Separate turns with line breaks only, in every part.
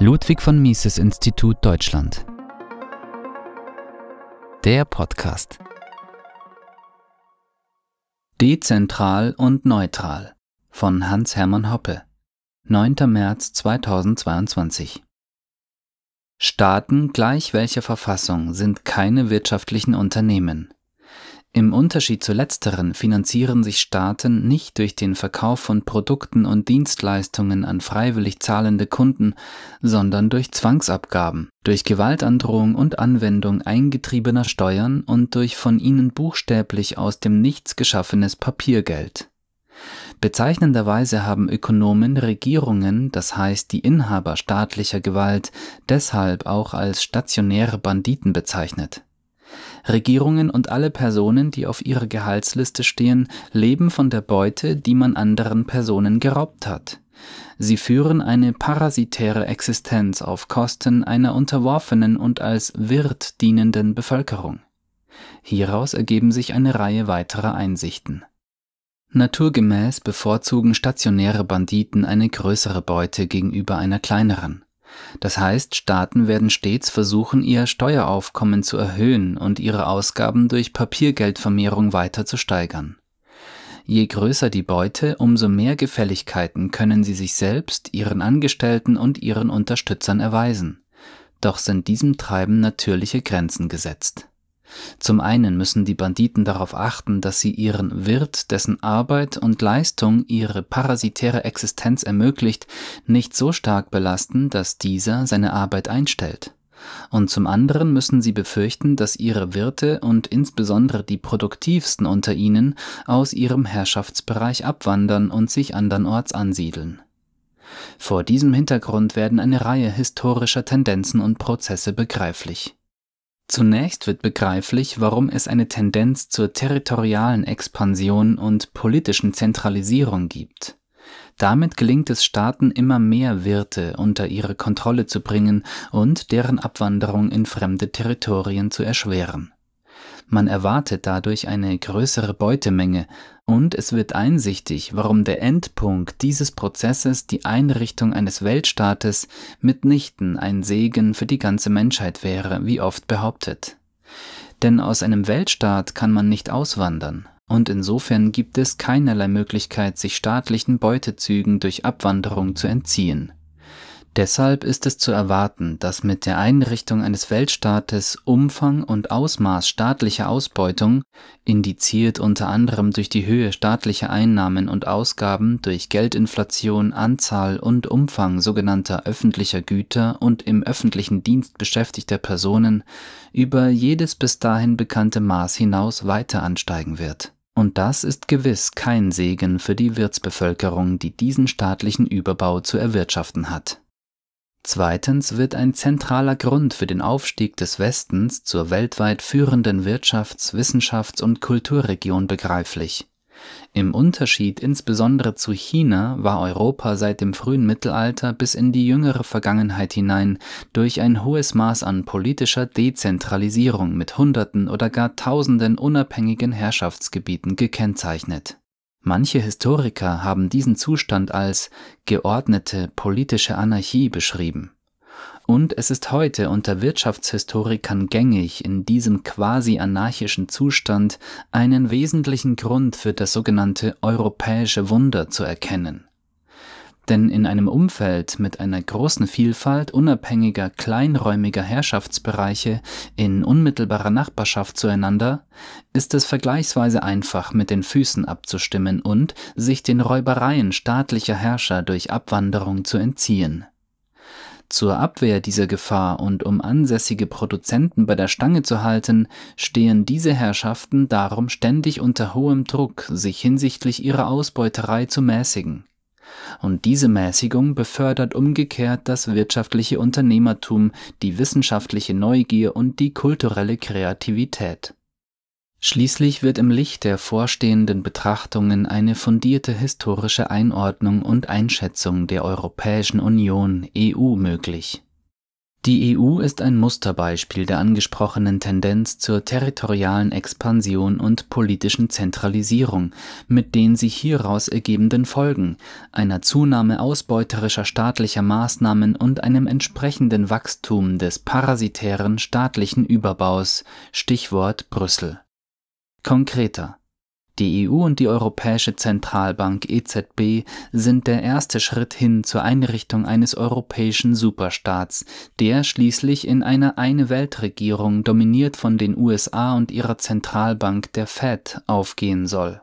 Ludwig von Mises Institut Deutschland. Der Podcast. Dezentral und neutral von Hans-Hermann Hoppe. 9. März 2022. Staaten gleich welcher Verfassung sind keine wirtschaftlichen Unternehmen. Im Unterschied zu letzteren finanzieren sich Staaten nicht durch den Verkauf von Produkten und Dienstleistungen an freiwillig zahlende Kunden, sondern durch Zwangsabgaben, durch Gewaltandrohung und Anwendung eingetriebener Steuern und durch von ihnen buchstäblich aus dem Nichts geschaffenes Papiergeld. Bezeichnenderweise haben Ökonomen Regierungen, das heißt die Inhaber staatlicher Gewalt, deshalb auch als stationäre Banditen bezeichnet Regierungen und alle Personen, die auf ihrer Gehaltsliste stehen, leben von der Beute, die man anderen Personen geraubt hat. Sie führen eine parasitäre Existenz auf Kosten einer unterworfenen und als Wirt dienenden Bevölkerung. Hieraus ergeben sich eine Reihe weiterer Einsichten. Naturgemäß bevorzugen stationäre Banditen eine größere Beute gegenüber einer kleineren. Das heißt, Staaten werden stets versuchen, ihr Steueraufkommen zu erhöhen und ihre Ausgaben durch Papiergeldvermehrung weiter zu steigern. Je größer die Beute, umso mehr Gefälligkeiten können sie sich selbst, ihren Angestellten und ihren Unterstützern erweisen. Doch sind diesem Treiben natürliche Grenzen gesetzt. Zum einen müssen die Banditen darauf achten, dass sie ihren Wirt, dessen Arbeit und Leistung ihre parasitäre Existenz ermöglicht, nicht so stark belasten, dass dieser seine Arbeit einstellt. Und zum anderen müssen sie befürchten, dass ihre Wirte und insbesondere die produktivsten unter ihnen aus ihrem Herrschaftsbereich abwandern und sich andernorts ansiedeln. Vor diesem Hintergrund werden eine Reihe historischer Tendenzen und Prozesse begreiflich. Zunächst wird begreiflich, warum es eine Tendenz zur territorialen Expansion und politischen Zentralisierung gibt. Damit gelingt es Staaten immer mehr Wirte unter ihre Kontrolle zu bringen und deren Abwanderung in fremde Territorien zu erschweren man erwartet dadurch eine größere Beutemenge und es wird einsichtig, warum der Endpunkt dieses Prozesses die Einrichtung eines Weltstaates mitnichten ein Segen für die ganze Menschheit wäre, wie oft behauptet. Denn aus einem Weltstaat kann man nicht auswandern, und insofern gibt es keinerlei Möglichkeit, sich staatlichen Beutezügen durch Abwanderung zu entziehen. Deshalb ist es zu erwarten, dass mit der Einrichtung eines Weltstaates Umfang und Ausmaß staatlicher Ausbeutung, indiziert unter anderem durch die Höhe staatlicher Einnahmen und Ausgaben durch Geldinflation, Anzahl und Umfang sogenannter öffentlicher Güter und im öffentlichen Dienst beschäftigter Personen, über jedes bis dahin bekannte Maß hinaus weiter ansteigen wird. Und das ist gewiss kein Segen für die Wirtsbevölkerung, die diesen staatlichen Überbau zu erwirtschaften hat. Zweitens wird ein zentraler Grund für den Aufstieg des Westens zur weltweit führenden Wirtschafts-, Wissenschafts- und Kulturregion begreiflich. Im Unterschied insbesondere zu China war Europa seit dem frühen Mittelalter bis in die jüngere Vergangenheit hinein durch ein hohes Maß an politischer Dezentralisierung mit Hunderten oder gar Tausenden unabhängigen Herrschaftsgebieten gekennzeichnet Manche Historiker haben diesen Zustand als geordnete politische Anarchie beschrieben. Und es ist heute unter Wirtschaftshistorikern gängig, in diesem quasi anarchischen Zustand einen wesentlichen Grund für das sogenannte europäische Wunder zu erkennen. Denn in einem Umfeld mit einer großen Vielfalt unabhängiger, kleinräumiger Herrschaftsbereiche in unmittelbarer Nachbarschaft zueinander ist es vergleichsweise einfach, mit den Füßen abzustimmen und sich den Räubereien staatlicher Herrscher durch Abwanderung zu entziehen. Zur Abwehr dieser Gefahr und um ansässige Produzenten bei der Stange zu halten, stehen diese Herrschaften darum ständig unter hohem Druck, sich hinsichtlich ihrer Ausbeuterei zu mäßigen. Und diese Mäßigung befördert umgekehrt das wirtschaftliche Unternehmertum, die wissenschaftliche Neugier und die kulturelle Kreativität. Schließlich wird im Licht der vorstehenden Betrachtungen eine fundierte historische Einordnung und Einschätzung der Europäischen Union EU möglich die EU ist ein Musterbeispiel der angesprochenen Tendenz zur territorialen Expansion und politischen Zentralisierung mit den sich hieraus ergebenden Folgen, einer Zunahme ausbeuterischer staatlicher Maßnahmen und einem entsprechenden Wachstum des parasitären staatlichen Überbaus Stichwort Brüssel. Konkreter die EU und die Europäische Zentralbank EZB sind der erste Schritt hin zur Einrichtung eines europäischen Superstaats, der schließlich in einer eine Weltregierung dominiert von den USA und ihrer Zentralbank der Fed aufgehen soll.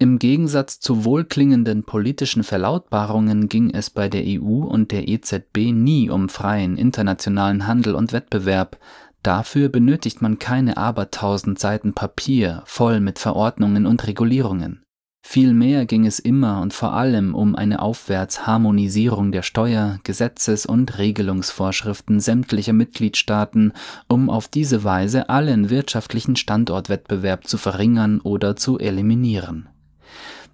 Im Gegensatz zu wohlklingenden politischen Verlautbarungen ging es bei der EU und der EZB nie um freien internationalen Handel und Wettbewerb, Dafür benötigt man keine abertausend Seiten Papier voll mit Verordnungen und Regulierungen. Vielmehr ging es immer und vor allem um eine Aufwärtsharmonisierung der Steuer-, Gesetzes- und Regelungsvorschriften sämtlicher Mitgliedstaaten, um auf diese Weise allen wirtschaftlichen Standortwettbewerb zu verringern oder zu eliminieren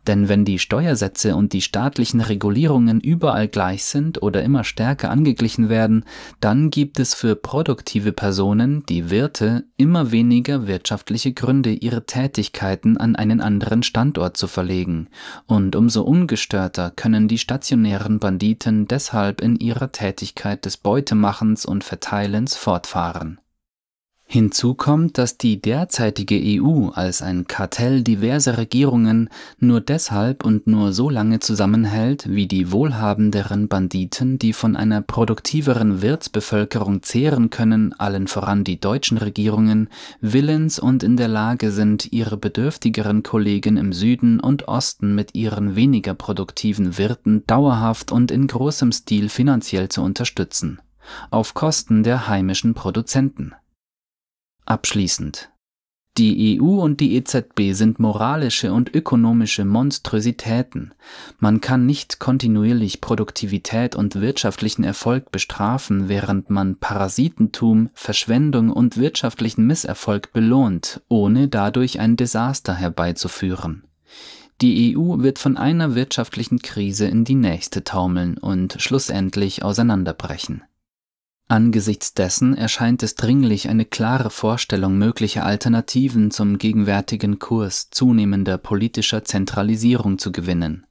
denn wenn die Steuersätze und die staatlichen Regulierungen überall gleich sind oder immer stärker angeglichen werden, dann gibt es für produktive Personen, die Wirte, immer weniger wirtschaftliche Gründe, ihre Tätigkeiten an einen anderen Standort zu verlegen, und umso ungestörter können die stationären Banditen deshalb in ihrer Tätigkeit des Beutemachens und Verteilens fortfahren. Hinzu kommt, dass die derzeitige EU als ein Kartell diverser Regierungen nur deshalb und nur so lange zusammenhält, wie die wohlhabenderen Banditen, die von einer produktiveren Wirtsbevölkerung zehren können, allen voran die deutschen Regierungen, willens und in der Lage sind, ihre bedürftigeren Kollegen im Süden und Osten mit ihren weniger produktiven Wirten dauerhaft und in großem Stil finanziell zu unterstützen, auf Kosten der heimischen Produzenten. Abschließend. Die EU und die EZB sind moralische und ökonomische Monstrositäten. Man kann nicht kontinuierlich Produktivität und wirtschaftlichen Erfolg bestrafen, während man Parasitentum, Verschwendung und wirtschaftlichen Misserfolg belohnt, ohne dadurch ein Desaster herbeizuführen. Die EU wird von einer wirtschaftlichen Krise in die nächste taumeln und schlussendlich auseinanderbrechen. Angesichts dessen erscheint es dringlich, eine klare Vorstellung möglicher Alternativen zum gegenwärtigen Kurs zunehmender politischer Zentralisierung zu gewinnen.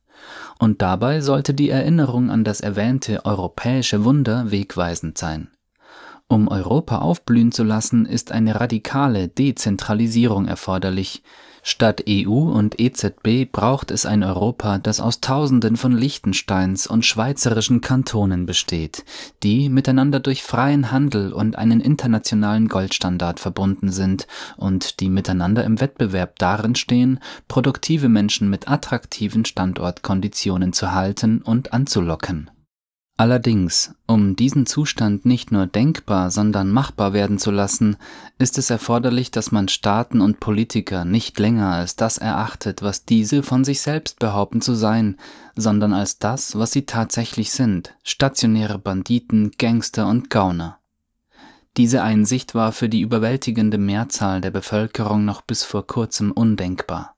Und dabei sollte die Erinnerung an das erwähnte europäische Wunder wegweisend sein. Um Europa aufblühen zu lassen, ist eine radikale Dezentralisierung erforderlich, Statt EU und EZB braucht es ein Europa, das aus Tausenden von Liechtensteins und schweizerischen Kantonen besteht, die miteinander durch freien Handel und einen internationalen Goldstandard verbunden sind und die miteinander im Wettbewerb darin stehen, produktive Menschen mit attraktiven Standortkonditionen zu halten und anzulocken. Allerdings, um diesen Zustand nicht nur denkbar, sondern machbar werden zu lassen, ist es erforderlich, dass man Staaten und Politiker nicht länger als das erachtet, was diese von sich selbst behaupten zu sein, sondern als das, was sie tatsächlich sind, stationäre Banditen, Gangster und Gauner. Diese Einsicht war für die überwältigende Mehrzahl der Bevölkerung noch bis vor kurzem undenkbar.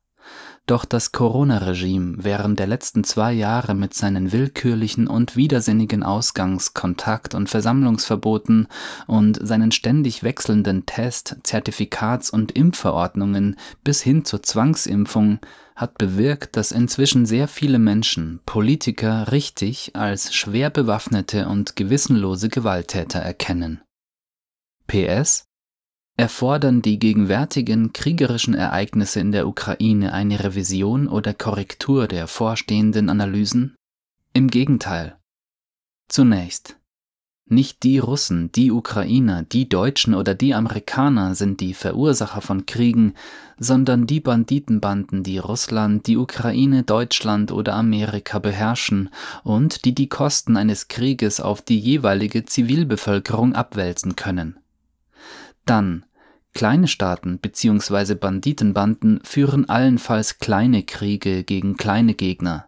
Doch das Corona-Regime während der letzten zwei Jahre mit seinen willkürlichen und widersinnigen Ausgangs-, Kontakt- und Versammlungsverboten und seinen ständig wechselnden Test-, Zertifikats- und Impfverordnungen bis hin zur Zwangsimpfung hat bewirkt, dass inzwischen sehr viele Menschen Politiker richtig als schwer bewaffnete und gewissenlose Gewalttäter erkennen. PS erfordern die gegenwärtigen kriegerischen Ereignisse in der Ukraine eine Revision oder Korrektur der vorstehenden Analysen? Im Gegenteil. Zunächst. Nicht die Russen, die Ukrainer, die Deutschen oder die Amerikaner sind die Verursacher von Kriegen, sondern die Banditenbanden, die Russland, die Ukraine, Deutschland oder Amerika beherrschen und die die Kosten eines Krieges auf die jeweilige Zivilbevölkerung abwälzen können. Dann Kleine Staaten bzw. Banditenbanden führen allenfalls kleine Kriege gegen kleine Gegner.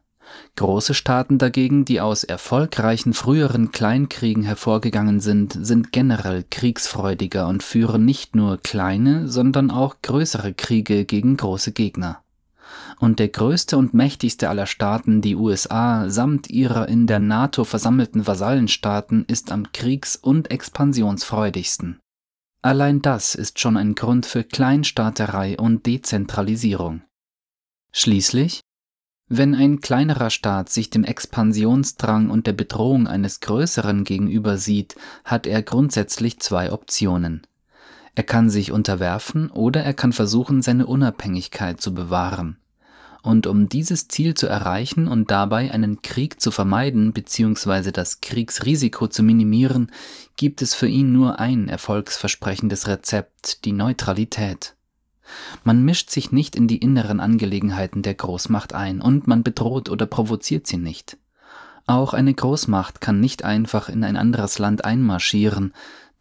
Große Staaten dagegen, die aus erfolgreichen früheren Kleinkriegen hervorgegangen sind, sind generell kriegsfreudiger und führen nicht nur kleine, sondern auch größere Kriege gegen große Gegner. Und der größte und mächtigste aller Staaten, die USA, samt ihrer in der NATO versammelten Vasallenstaaten, ist am kriegs- und expansionsfreudigsten Allein das ist schon ein Grund für Kleinstaaterei und Dezentralisierung. Schließlich, wenn ein kleinerer Staat sich dem Expansionsdrang und der Bedrohung eines größeren gegenüber sieht, hat er grundsätzlich zwei Optionen. Er kann sich unterwerfen oder er kann versuchen, seine Unabhängigkeit zu bewahren und um dieses Ziel zu erreichen und dabei einen Krieg zu vermeiden bzw. das Kriegsrisiko zu minimieren, gibt es für ihn nur ein erfolgsversprechendes Rezept, die Neutralität. Man mischt sich nicht in die inneren Angelegenheiten der Großmacht ein und man bedroht oder provoziert sie nicht. Auch eine Großmacht kann nicht einfach in ein anderes Land einmarschieren,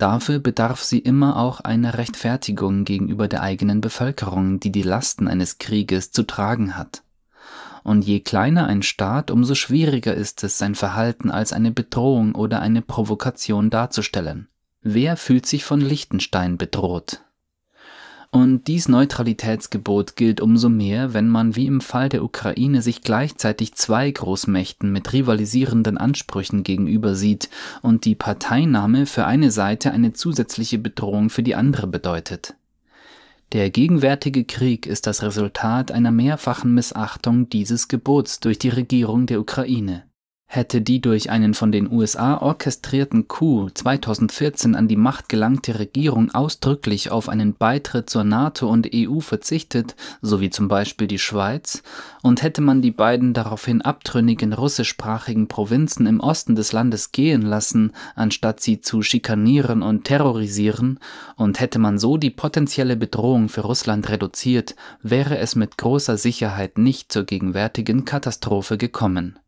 Dafür bedarf sie immer auch einer Rechtfertigung gegenüber der eigenen Bevölkerung, die die Lasten eines Krieges zu tragen hat. Und je kleiner ein Staat, umso schwieriger ist es, sein Verhalten als eine Bedrohung oder eine Provokation darzustellen. Wer fühlt sich von Liechtenstein bedroht? Und dies Neutralitätsgebot gilt umso mehr, wenn man wie im Fall der Ukraine sich gleichzeitig zwei Großmächten mit rivalisierenden Ansprüchen gegenüber sieht und die Parteinahme für eine Seite eine zusätzliche Bedrohung für die andere bedeutet. Der gegenwärtige Krieg ist das Resultat einer mehrfachen Missachtung dieses Gebots durch die Regierung der Ukraine. Hätte die durch einen von den USA orchestrierten Coup 2014 an die Macht gelangte Regierung ausdrücklich auf einen Beitritt zur NATO und EU verzichtet, so wie zum Beispiel die Schweiz, und hätte man die beiden daraufhin abtrünnigen russischsprachigen Provinzen im Osten des Landes gehen lassen, anstatt sie zu schikanieren und terrorisieren, und hätte man so die potenzielle Bedrohung für Russland reduziert, wäre es mit großer Sicherheit nicht zur gegenwärtigen Katastrophe gekommen.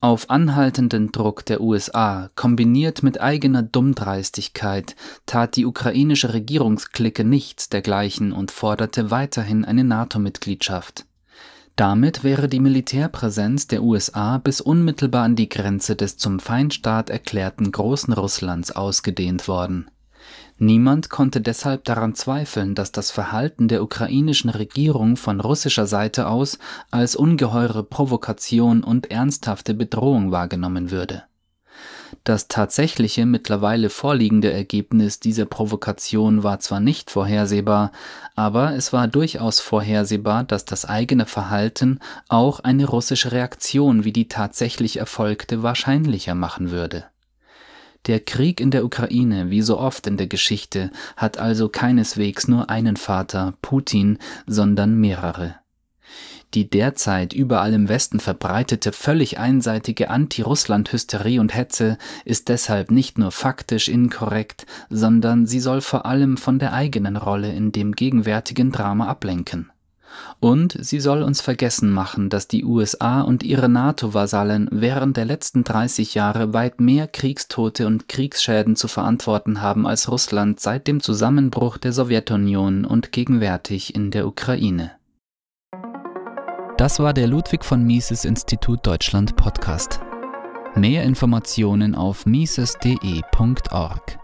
Auf anhaltenden Druck der USA, kombiniert mit eigener Dummdreistigkeit, tat die ukrainische Regierungsklicke nichts dergleichen und forderte weiterhin eine NATO-Mitgliedschaft. Damit wäre die Militärpräsenz der USA bis unmittelbar an die Grenze des zum Feindstaat erklärten Großen Russlands ausgedehnt worden Niemand konnte deshalb daran zweifeln, dass das Verhalten der ukrainischen Regierung von russischer Seite aus als ungeheure Provokation und ernsthafte Bedrohung wahrgenommen würde. Das tatsächliche mittlerweile vorliegende Ergebnis dieser Provokation war zwar nicht vorhersehbar, aber es war durchaus vorhersehbar, dass das eigene Verhalten auch eine russische Reaktion wie die tatsächlich erfolgte wahrscheinlicher machen würde der Krieg in der Ukraine, wie so oft in der Geschichte, hat also keineswegs nur einen Vater, Putin, sondern mehrere. Die derzeit überall im Westen verbreitete völlig einseitige Anti-Russland-Hysterie und Hetze ist deshalb nicht nur faktisch inkorrekt, sondern sie soll vor allem von der eigenen Rolle in dem gegenwärtigen Drama ablenken. Und sie soll uns vergessen machen, dass die USA und ihre NATO-Vasallen während der letzten 30 Jahre weit mehr Kriegstote und Kriegsschäden zu verantworten haben als Russland seit dem Zusammenbruch der Sowjetunion und gegenwärtig in der Ukraine. Das war der Ludwig von Mises Institut Deutschland Podcast. Mehr Informationen auf mises.de.org.